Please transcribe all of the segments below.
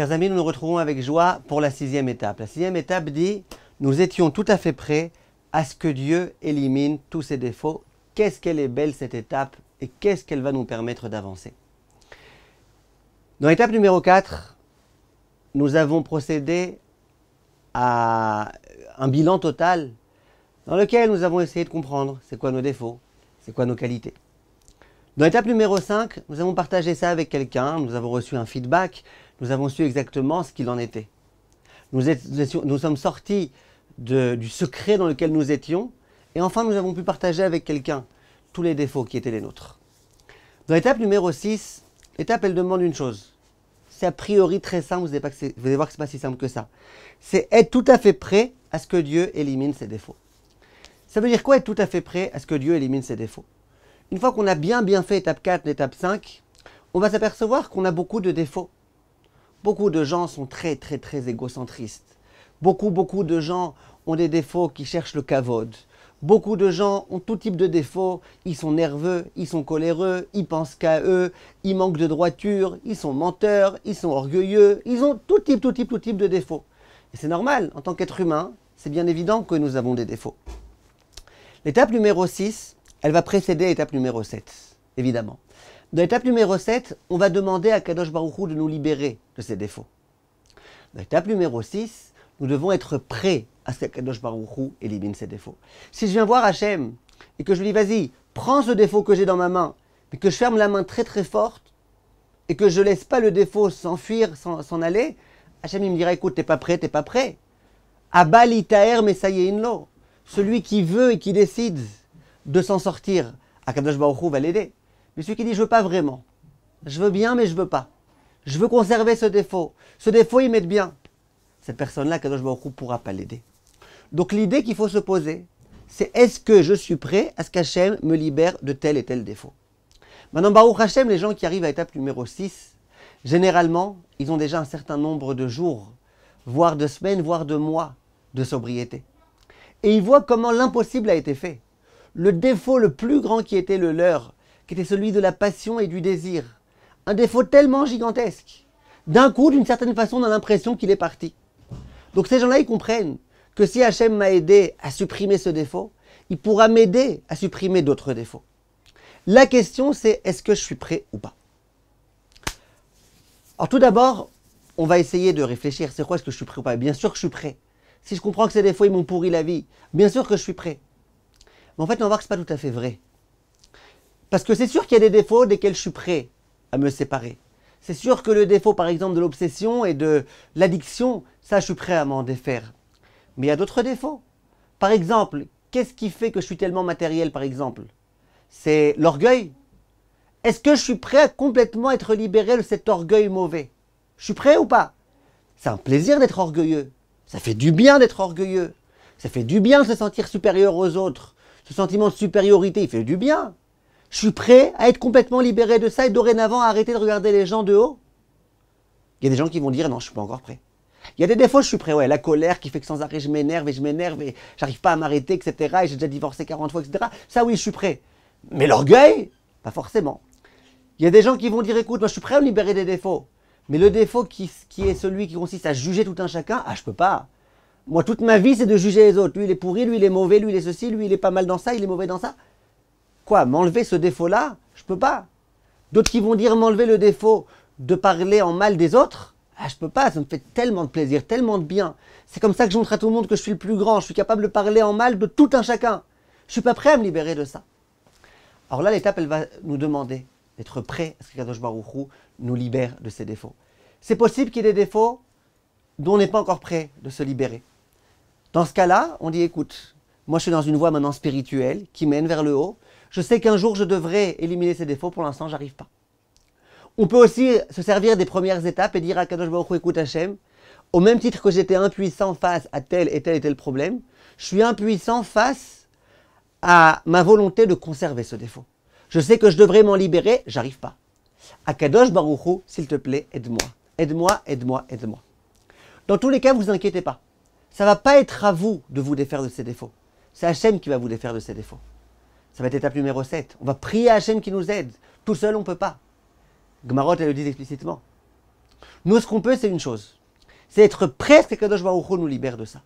Chers amis, nous nous retrouvons avec joie pour la sixième étape. La sixième étape dit, nous étions tout à fait prêts à ce que Dieu élimine tous ses défauts. Qu'est-ce qu'elle est belle cette étape et qu'est-ce qu'elle va nous permettre d'avancer Dans l'étape numéro 4, nous avons procédé à un bilan total dans lequel nous avons essayé de comprendre c'est quoi nos défauts, c'est quoi nos qualités. Dans l'étape numéro 5, nous avons partagé ça avec quelqu'un, nous avons reçu un feedback, nous avons su exactement ce qu'il en était. Nous, sommes sortis du secret dans lequel nous étions, et enfin nous avons pu partager avec quelqu'un tous les défauts qui étaient les nôtres. Dans l'étape numéro 6, l'étape elle demande une chose. C'est a priori très simple, vous allez, voir que ce n'est pas si simple que ça. C'est être tout à fait prêt à ce que Dieu élimine ses défauts. Ça veut dire quoi être tout à fait prêt à ce que Dieu élimine ses défauts Une fois qu'on a bien bien fait étape 4, l'étape 5, on va s'apercevoir qu'on a beaucoup de défauts. Beaucoup de gens sont très, très, très égocentristes. Beaucoup, beaucoup de gens ont des défauts qui cherchent le cavode. Beaucoup de gens ont tout type de défauts. Ils sont nerveux, ils sont coléreux, ils pensent qu'à eux, ils manquent de droiture, ils sont menteurs, ils sont orgueilleux, ils ont tout type, tout type, tout type de défauts. Et c'est normal, en tant qu'être humain, c'est bien évident que nous avons des défauts. L'étape numéro 6, elle va précéder l'étape numéro 7, évidemment. Dans l'étape numéro 7, on va demander à Kadosh Baruchou de nous libérer de ses défauts. Dans l'étape numéro 6, nous devons être prêts à ce que Kadosh Baruchou élimine ses défauts. Si je viens voir Hachem et que je lui dis, vas-y, prends ce défaut que j'ai dans ma main, mais que je ferme la main très très forte et que je ne laisse pas le défaut s'enfuir, s'en aller, Hachem il me dira, écoute, t'es pas prêt, t'es pas prêt. Abal est, inlo. Celui qui veut et qui décide de s'en sortir, Kadosh Baruchou va l'aider. Mais celui qui dit je veux pas vraiment. Je veux bien, mais je veux pas. Je veux conserver ce défaut. Ce défaut, il m'aide bien. Cette personne-là, Kadosh Baruch ne pourra pas l'aider. Donc l'idée qu'il faut se poser, c'est est-ce que je suis prêt à ce qu'Hachem me libère de tel et tel défaut Maintenant, Baruch Hachem, les gens qui arrivent à étape numéro 6, généralement, ils ont déjà un certain nombre de jours, voire de semaines, voire de mois de sobriété. Et ils voient comment l'impossible a été fait. Le défaut le plus grand qui était le leur, qui était celui de la passion et du désir. Un défaut tellement gigantesque. D'un coup, d'une certaine façon, on a l'impression qu'il est parti. Donc ces gens-là, ils comprennent que si Hachem m'a aidé à supprimer ce défaut, il pourra m'aider à supprimer d'autres défauts. La question, c'est est-ce que je suis prêt ou pas Alors tout d'abord, on va essayer de réfléchir, c'est quoi est-ce que je suis prêt ou pas Bien sûr que je suis prêt. Si je comprends que ces défauts, ils m'ont pourri la vie, bien sûr que je suis prêt. Mais en fait, on va voir que ce n'est pas tout à fait vrai. Parce que c'est sûr qu'il y a des défauts desquels je suis prêt à me séparer. C'est sûr que le défaut, par exemple, de l'obsession et de l'addiction, ça, je suis prêt à m'en défaire. Mais il y a d'autres défauts. Par exemple, qu'est-ce qui fait que je suis tellement matériel, par exemple C'est l'orgueil. Est-ce que je suis prêt à complètement être libéré de cet orgueil mauvais Je suis prêt ou pas C'est un plaisir d'être orgueilleux. Ça fait du bien d'être orgueilleux. Ça fait du bien de se sentir supérieur aux autres. Ce sentiment de supériorité, il fait du bien. Je suis prêt à être complètement libéré de ça et dorénavant à arrêter de regarder les gens de haut Il y a des gens qui vont dire non, je suis pas encore prêt. Il y a des défauts, je suis prêt, ouais, la colère qui fait que sans arrêt je m'énerve et je m'énerve et j'arrive pas à m'arrêter, etc. Et j'ai déjà divorcé 40 fois, etc. Ça oui, je suis prêt. Mais l'orgueil, pas forcément. Il y a des gens qui vont dire écoute, moi je suis prêt à me libérer des défauts. Mais le défaut qui, est celui qui consiste à juger tout un chacun, ah je peux pas. Moi toute ma vie c'est de juger les autres. Lui il est pourri, lui il est mauvais, lui il est ceci, lui il est pas mal dans ça, il est mauvais dans ça. Quoi M'enlever ce défaut-là Je peux pas. D'autres qui vont dire m'enlever le défaut de parler en mal des autres ah, je peux pas, ça me fait tellement de plaisir, tellement de bien. C'est comme ça que je montre à tout le monde que je suis le plus grand, je suis capable de parler en mal de tout un chacun. Je suis pas prêt à me libérer de ça. Alors là, l'étape, elle va nous demander d'être prêt à ce que Kadosh Baruchou nous libère de ses défauts. C'est possible qu'il y ait des défauts dont on n'est pas encore prêt de se libérer. Dans ce cas-là, on dit écoute, moi je suis dans une voie maintenant spirituelle qui mène vers le haut. Je sais qu'un jour je devrais éliminer ces défauts, pour l'instant j'arrive pas. On peut aussi se servir des premières étapes et dire à Kadosh Baruch Hu, écoute Hachem, au même titre que j'étais impuissant face à tel et tel et tel problème, je suis impuissant face à ma volonté de conserver ce défaut. Je sais que je devrais m'en libérer, j'arrive pas. À Akadosh Baruchou, s'il te plaît, aide-moi. Aide-moi, aide-moi, aide-moi. Dans tous les cas, vous inquiétez pas. Ça va pas être à vous de vous défaire de ces défauts. C'est Hachem qui va vous défaire de ces défauts. Ça va être étape numéro 7. On va prier à Hachem qui nous aide. Tout seul, on ne peut pas. Gmarot, elle le dit explicitement. Nous, ce qu'on peut, c'est une chose. C'est être prêt, ce Kadosh Baruch nous libère de ça.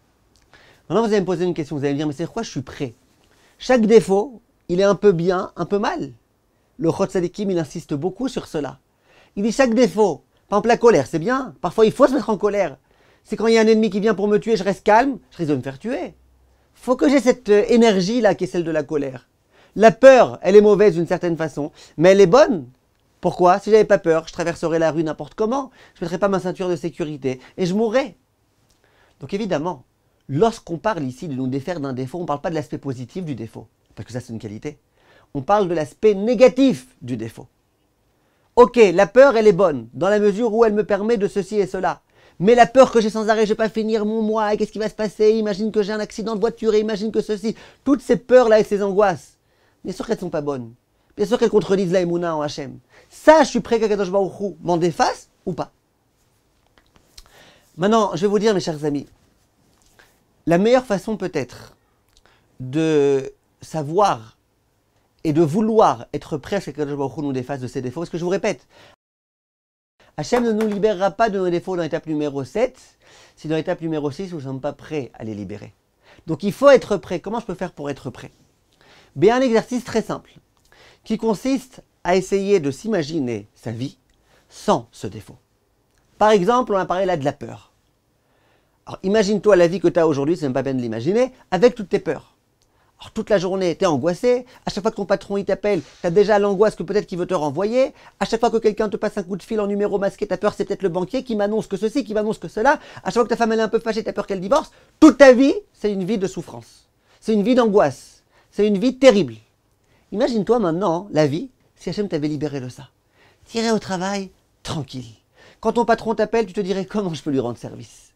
Maintenant, vous allez me poser une question. Vous allez me dire, mais c'est quoi je suis prêt Chaque défaut, il est un peu bien, un peu mal. Le Chot Sadikim, il insiste beaucoup sur cela. Il dit chaque défaut. Par exemple, la colère, c'est bien. Parfois, il faut se mettre en colère. C'est quand il y a un ennemi qui vient pour me tuer, je reste calme, je risque de me faire tuer. Faut que j'ai cette euh, énergie-là qui est celle de la colère. La peur, elle est mauvaise d'une certaine façon, mais elle est bonne. Pourquoi Si j'avais pas peur, je traverserais la rue n'importe comment, je mettrais pas ma ceinture de sécurité et je mourrais. Donc évidemment, lorsqu'on parle ici de nous défaire d'un défaut, on ne parle pas de l'aspect positif du défaut, parce que ça c'est une qualité. On parle de l'aspect négatif du défaut. Ok, la peur, elle est bonne, dans la mesure où elle me permet de ceci et cela. Mais la peur que j'ai sans arrêt, je vais pas finir mon mois, qu'est-ce qui va se passer, imagine que j'ai un accident de voiture, et imagine que ceci. Toutes ces peurs-là et ces angoisses, Bien sûr qu'elles ne sont pas bonnes. Bien sûr qu'elles contredisent la en Hachem. Ça, je suis prêt qu'Akadosh Baruchou m'en défasse ou pas. Maintenant, je vais vous dire, mes chers amis, la meilleure façon peut-être de savoir et de vouloir être prêt à ce qu'Akadosh Baruchou nous défasse de ses défauts, parce que je vous répète, Hachem ne nous libérera pas de nos défauts dans l'étape numéro 7, si dans l'étape numéro 6, nous ne sommes pas prêts à les libérer. Donc il faut être prêt. Comment je peux faire pour être prêt un exercice très simple, qui consiste à essayer de s'imaginer sa vie sans ce défaut. Par exemple, on a parlé là de la peur. Alors imagine-toi la vie que tu as aujourd'hui, c'est même pas bien de l'imaginer, avec toutes tes peurs. Alors toute la journée, tu es angoissé, à chaque fois que ton patron il t'appelle, tu as déjà l'angoisse que peut-être qu'il veut te renvoyer, à chaque fois que quelqu'un te passe un coup de fil en numéro masqué, tu peur c'est peut-être le banquier qui m'annonce que ceci, qui m'annonce que cela, à chaque fois que ta femme est un peu fâchée, tu as peur qu'elle divorce, toute ta vie, c'est une vie de souffrance. C'est une vie d'angoisse c'est une vie terrible. Imagine-toi maintenant la vie si Hachem t'avait libéré de ça. Tirer au travail, tranquille. Quand ton patron t'appelle, tu te dirais comment je peux lui rendre service.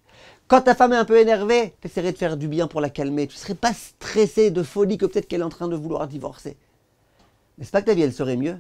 Quand ta femme est un peu énervée, tu essaierais de faire du bien pour la calmer. Tu ne serais pas stressé de folie que peut-être qu'elle est en train de vouloir divorcer. N'est-ce pas que ta vie, elle serait mieux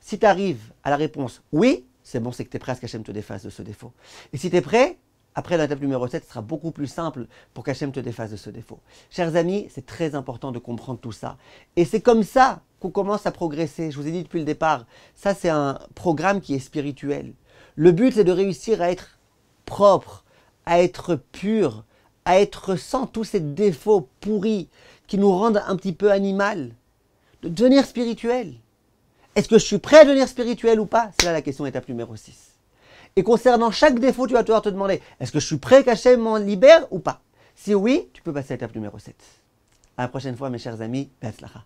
Si tu arrives à la réponse oui, c'est bon, c'est que tu es prêt à ce qu'Hachem te défasse de ce défaut. Et si tu es prêt, après l'étape numéro 7, sera beaucoup plus simple pour qu'Hachem te défasse de ce défaut. Chers amis, c'est très important de comprendre tout ça. Et c'est comme ça qu'on commence à progresser. Je vous ai dit depuis le départ, ça c'est un programme qui est spirituel. Le but c'est de réussir à être propre, à être pur, à être sans tous ces défauts pourris qui nous rendent un petit peu animal, de devenir spirituel. Est-ce que je suis prêt à devenir spirituel ou pas C'est là la question étape numéro 6. Et concernant chaque défaut, tu vas devoir te demander, est-ce que je suis prêt qu'Hachem m'en libère ou pas Si oui, tu peux passer à l'étape numéro 7. À la prochaine fois, mes chers amis. Betzlacha.